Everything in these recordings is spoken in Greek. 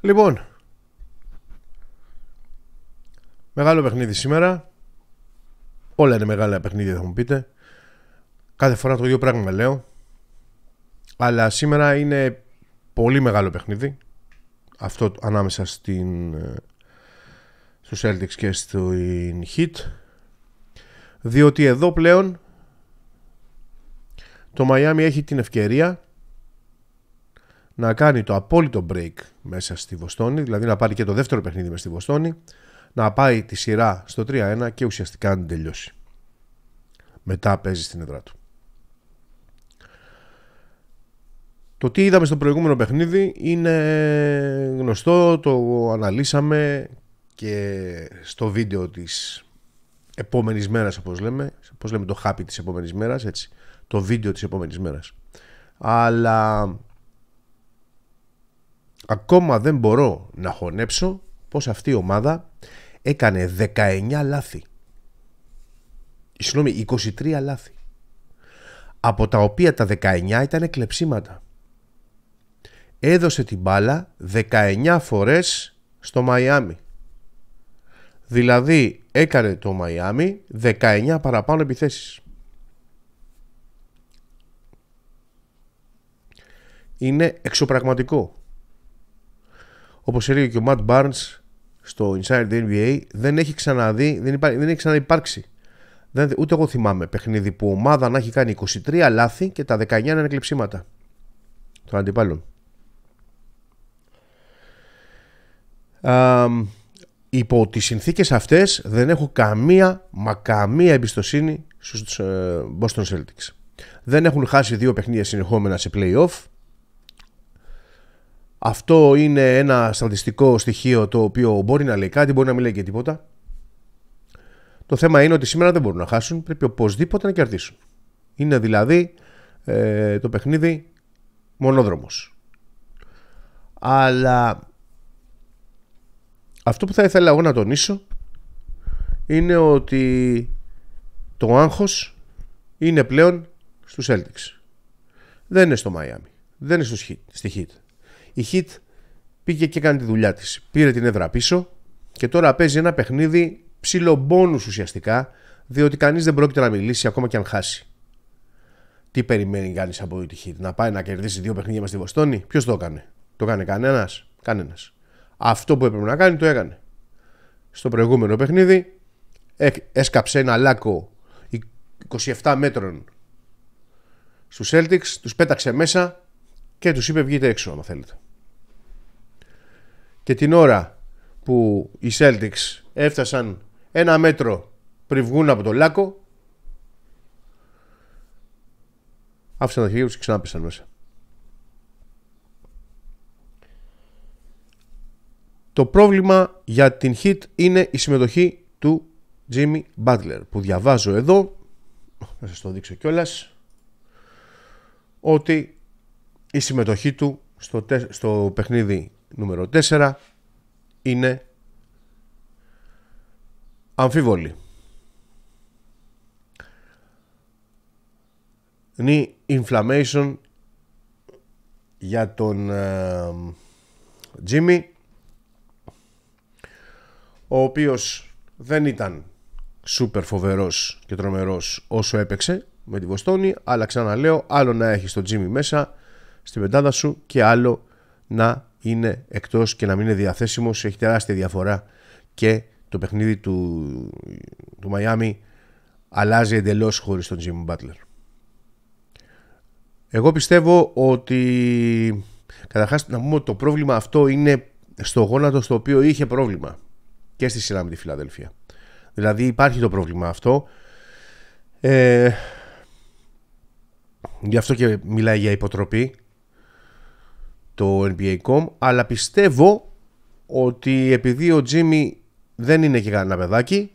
Λοιπόν, μεγάλο παιχνίδι σήμερα. Όλα είναι μεγάλα παιχνίδια, θα μου πείτε. Κάθε φορά το ίδιο πράγμα λέω. Αλλά σήμερα είναι πολύ μεγάλο παιχνίδι. Αυτό ανάμεσα στην, ε, στους Celtics και στην Heat. Διότι εδώ πλέον το Miami έχει την ευκαιρία να κάνει το απόλυτο break μέσα στη Βοστόνη, δηλαδή να πάρει και το δεύτερο παιχνίδι μέσα στη Βοστόνη, να πάει τη σειρά στο 3-1 και ουσιαστικά να τελειώσει. Μετά παίζει στην έδρα του. Το τι είδαμε στο προηγούμενο παιχνίδι είναι γνωστό, το αναλύσαμε και στο βίντεο της επόμενης μέρας, όπως λέμε, λέμε το χάπι της επόμενης μέρας, έτσι, το βίντεο της επόμενης μέρας. Αλλά Ακόμα δεν μπορώ να χωνέψω πως αυτή η ομάδα έκανε 19 λάθη. Ε, συγγνώμη, 23 λάθη. Από τα οποία τα 19 ήταν κλεψίματα. Έδωσε την μπάλα 19 φορές στο Μαϊάμι. Δηλαδή έκανε το Μαϊάμι 19 παραπάνω επιθέσεις. Είναι εξωπραγματικό όπως έλεγε και ο Ματ Μπάρνς στο Inside the NBA, δεν έχει ξαναδεί, δεν, υπά, δεν έχει ξαναυπάρξει. Δεν, ούτε εγώ θυμάμαι παιχνίδι που ομάδα να έχει κάνει 23 λάθη και τα 19 είναι κλεψίματα των αντιπάλων. υπό τις συνθήκες αυτές δεν έχω καμία μα καμία εμπιστοσύνη στους uh, Boston Celtics. Δεν έχουν χάσει δύο παιχνίδια συνεχόμενα σε playoff. Αυτό είναι ένα στατιστικό στοιχείο το οποίο μπορεί να λέει κάτι, μπορεί να μην λέει και τίποτα. Το θέμα είναι ότι σήμερα δεν μπορούν να χάσουν, πρέπει οπωσδήποτε να κερδίσουν. Είναι δηλαδή ε, το παιχνίδι μονόδρομος. Αλλά αυτό που θα ήθελα εγώ να τονίσω είναι ότι το άγχος είναι πλέον στους Celtics. Δεν είναι στο Miami, δεν είναι στο, στη Heat η Χιτ πήγε και έκανε τη δουλειά της. Πήρε την έδρα πίσω και τώρα παίζει ένα παιχνίδι ψιλομπόνους ουσιαστικά, διότι κανείς δεν πρόκειται να μιλήσει ακόμα και αν χάσει. Τι περιμένει κανεί από τη Hit, να πάει να κερδίσει δύο παιχνίδια μας στη Βοστόνη, ποιος το έκανε. Το έκανε κανένας, κανένας. Αυτό που έπρεπε να κάνει το έκανε. Στο προηγούμενο παιχνίδι έσκαψε ένα λάκκο 27 μέτρων στους Celtics, τους πέταξε μέσα και τους είπε βγείτε έξω αν θέλετε και την ώρα που οι Celtics έφτασαν ένα μέτρο πριν βγουν από το λάκο, άφησαν τα χέρια τους και ξανά πέσαν μέσα. Το πρόβλημα για την hit είναι η συμμετοχή του Jimmy Butler που διαβάζω εδώ να σας το δείξω κιόλας ότι η συμμετοχή του στο, στο παιχνίδι νούμερο 4 είναι αμφίβολη. Knee inflammation για τον ε, Jimmy ο οποίος δεν ήταν σούπερ φοβερός και τρομερός όσο έπαιξε με τη Βοστόνη αλλά ξαναλέω άλλο να έχεις τον Jimmy μέσα στην πεντάδα σου και άλλο να είναι εκτός και να μην είναι διαθέσιμος Έχει τεράστια διαφορά και το παιχνίδι του, του Μαϊάμι αλλάζει εντελώς χωρίς τον Τζιμ Μπάτλερ. Εγώ πιστεύω ότι καταρχάς να πούμε ότι το πρόβλημα αυτό είναι στο γόνατο στο οποίο είχε πρόβλημα και στη σειρά με τη Φιλαδέλφια. Δηλαδή υπάρχει το πρόβλημα αυτό. Ε, γι' αυτό και μιλάει για υποτροπή το NBA.com αλλά πιστεύω ότι επειδή ο Τζίμι δεν είναι και κανένα παιδάκι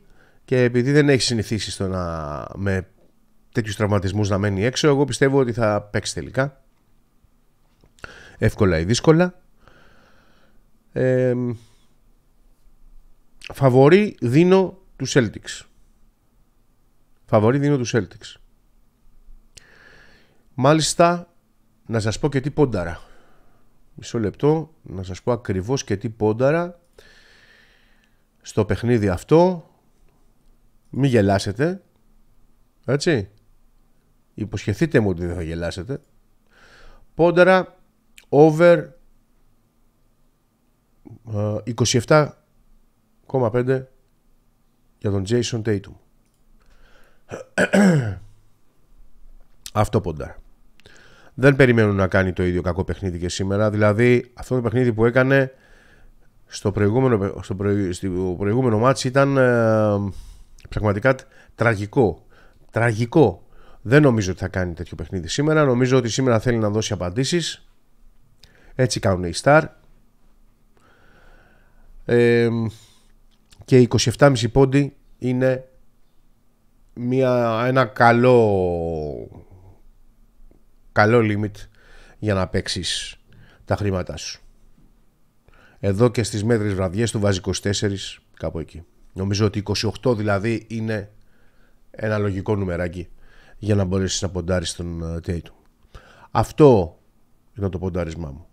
και επειδή δεν έχει συνηθίσει στο να με τέτοιους τραυματισμούς να μένει έξω εγώ πιστεύω ότι θα παίξει τελικά εύκολα ή δύσκολα ε, φαβορή δίνω του Celtics φαβορή δίνω του Celtics μάλιστα να σας πω και τι πόνταρα μισό λεπτό να σας πω ακριβώς και τι πόνταρα στο παιχνίδι αυτό μη γελάσετε έτσι υποσχεθείτε μου ότι δεν θα γελάσετε πόνταρα over 27,5 ε, για τον Jason Tatum αυτό ποντάρα δεν περιμένουν να κάνει το ίδιο κακό παιχνίδι και σήμερα. Δηλαδή, αυτό το παιχνίδι που έκανε στο προηγούμενο, στο προηγούμενο μάτς ήταν ε, πραγματικά τραγικό. Τραγικό. Δεν νομίζω ότι θα κάνει τέτοιο παιχνίδι σήμερα. Νομίζω ότι σήμερα θέλει να δώσει απαντήσεις. Έτσι κάνουν οι Star. Ε, και 27,5 πόντι είναι μια, ένα καλό καλό limit για να παίξεις τα χρήματά σου. Εδώ και στις μέτρες βραδιές του βάζει 24, κάπου εκεί. Νομίζω ότι 28 δηλαδή είναι ένα λογικό νούμεράκι για να μπορέσεις να ποντάρεις τον ε, του. Αυτό είναι το ποντάρισμά μου.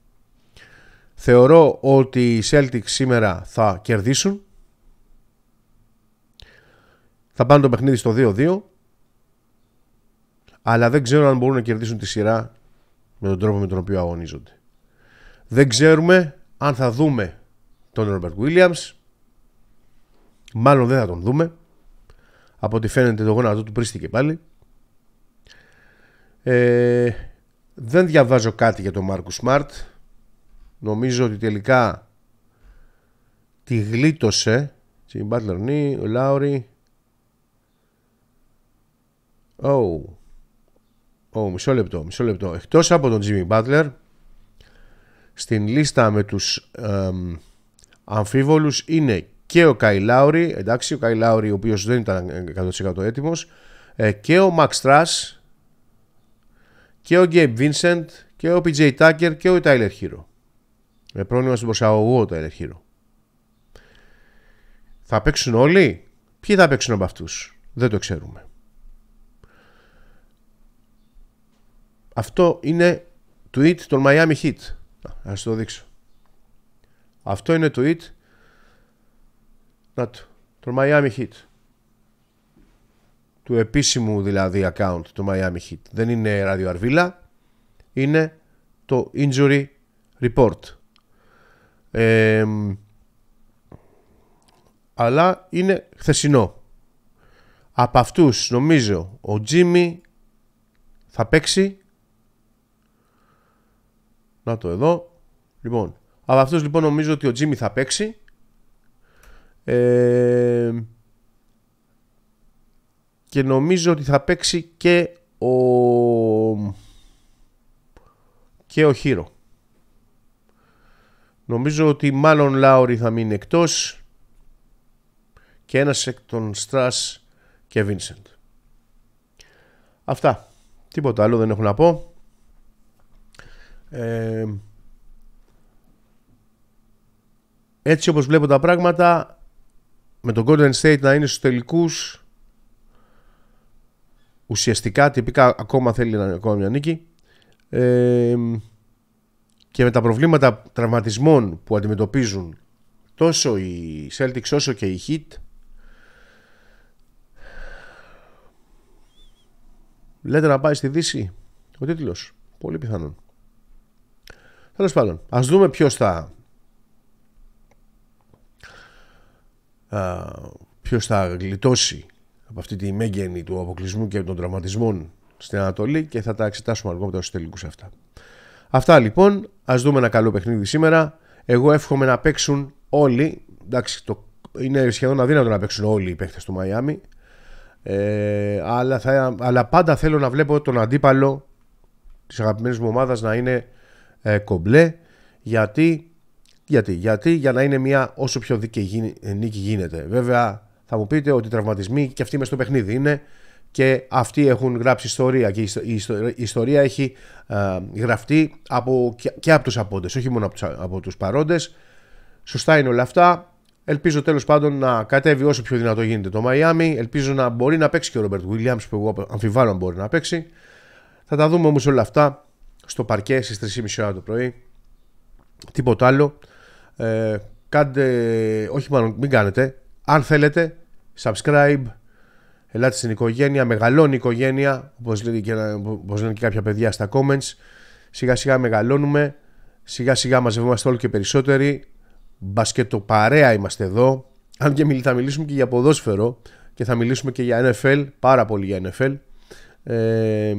Θεωρώ ότι οι Celtics σήμερα θα κερδίσουν. Θα πάνε το παιχνίδι στο 2-2 αλλά δεν ξέρω αν μπορούν να κερδίσουν τη σειρά με τον τρόπο με τον οποίο αγωνίζονται. Δεν ξέρουμε αν θα δούμε τον Ρόμπερτ Williams. Μάλλον δεν θα τον δούμε. Από ό,τι φαίνεται το γόνατο του πρίστηκε πάλι. Ε, δεν διαβάζω κάτι για τον Μάρκους Σμαρτ. Νομίζω ότι τελικά τη γλίτωσε. Στην Μπάτλερ ο Λάουρι. Oh. Ω, μισό λεπτό, μισό λεπτό. Εκτός από τον Jimmy Butler, στην λίστα με τους ε, αμφίβολους είναι και ο Καϊ Λάουρη, εντάξει, ο Καϊ Λάουρη ο οποίος δεν ήταν 100% έτοιμος, ε, και ο Max Trash, και ο Gabe Vincent, και ο PJ Tucker και ο Tyler Hero. Με πρόβλημα στον προσαγωγό ο Tyler Hero. Θα παίξουν όλοι. Ποιοι θα παίξουν από αυτούς. Δεν το ξέρουμε. Αυτό είναι tweet των Miami Heat. Α το δείξω. Αυτό είναι tweet. Να το. Των Miami Heat. Του επίσημου δηλαδή account του Miami Heat. Δεν είναι ραδιοαρβίλα. Είναι το injury report. αλλά είναι χθεσινό. Από αυτούς νομίζω ο Jimmy θα παίξει να το εδώ. Λοιπόν, από αυτούς λοιπόν νομίζω ότι ο Τζίμι θα παίξει. Ε, και νομίζω ότι θα παίξει και ο και ο Χίρο. Νομίζω ότι μάλλον Λάουρι θα μείνει εκτός και ένας εκ των Στρας και Βίνσεντ. Αυτά. Τίποτα άλλο δεν έχω να πω έτσι όπως βλέπω τα πράγματα, με τον Golden State να είναι στους τελικούς, ουσιαστικά, τυπικά ακόμα θέλει να ακόμα μια νίκη, και με τα προβλήματα τραυματισμών που αντιμετωπίζουν τόσο οι Celtics όσο και οι Heat, λέτε να πάει στη Δύση ο τίτλος, πολύ πιθανόν. Τέλος πάντων, ας δούμε ποιος θα. Ποιος θα γλιτώσει από αυτή τη μέγενη του αποκλεισμού και των τραυματισμών στην Ανατολή και θα τα εξετάσουμε αργότερα στους τελικούς αυτά. Αυτά λοιπόν. Ας δούμε ένα καλό παιχνίδι σήμερα. Εγώ εύχομαι να παίξουν όλοι. Εντάξει, το... είναι σχεδόν αδύνατο να παίξουν όλοι οι παίχτε του Μαϊάμι. Ε, αλλά, θα... αλλά πάντα θέλω να βλέπω τον αντίπαλο της αγαπημένης μου ομάδας να είναι ε, κομπλέ. Γιατί, γιατί, γιατί, για να είναι μια όσο πιο δίκαιη ε, νίκη γίνεται. Βέβαια, θα μου πείτε ότι οι τραυματισμοί και αυτοί μες στο παιχνίδι είναι και αυτοί έχουν γράψει ιστορία και η ιστορία έχει ε, γραφτεί από, και από τους απόντες, όχι μόνο από τους, από τους παρόντες. Σωστά είναι όλα αυτά. Ελπίζω τέλος πάντων να κατέβει όσο πιο δυνατό γίνεται το Μαϊάμι. Ελπίζω να μπορεί να παίξει και ο Ρόμπερτ Βίλιαμ που εγώ αμφιβάλλω αν μπορεί να παίξει. Θα τα δούμε όμως όλα αυτά στο παρκέ στις 3.30 ώρα το πρωί. Τίποτα άλλο. Ε, κάντε, όχι μάλλον μην κάνετε. Αν θέλετε, subscribe, ελάτε στην οικογένεια, μεγαλώνει η οικογένεια, όπως λένε και, και κάποια παιδιά στα comments. Σιγά σιγά μεγαλώνουμε, σιγά σιγά μαζευόμαστε όλο και περισσότεροι. Μπασκετοπαρέα είμαστε εδώ. Αν και θα μιλήσουμε και για ποδόσφαιρο και θα μιλήσουμε και για NFL, πάρα πολύ για NFL. Ε,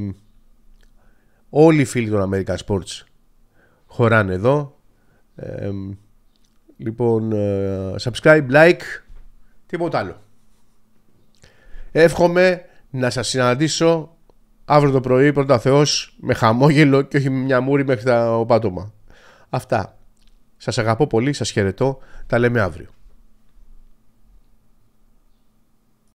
όλοι οι φίλοι των American Sports χωράνε εδώ. λοιπόν, ε, subscribe, like, τίποτα άλλο. Εύχομαι να σας συναντήσω αύριο το πρωί πρώτα Θεός με χαμόγελο και όχι με μια μούρη μέχρι τα οπάτωμα. Αυτά. Σας αγαπώ πολύ, σας χαιρετώ. Τα λέμε αύριο.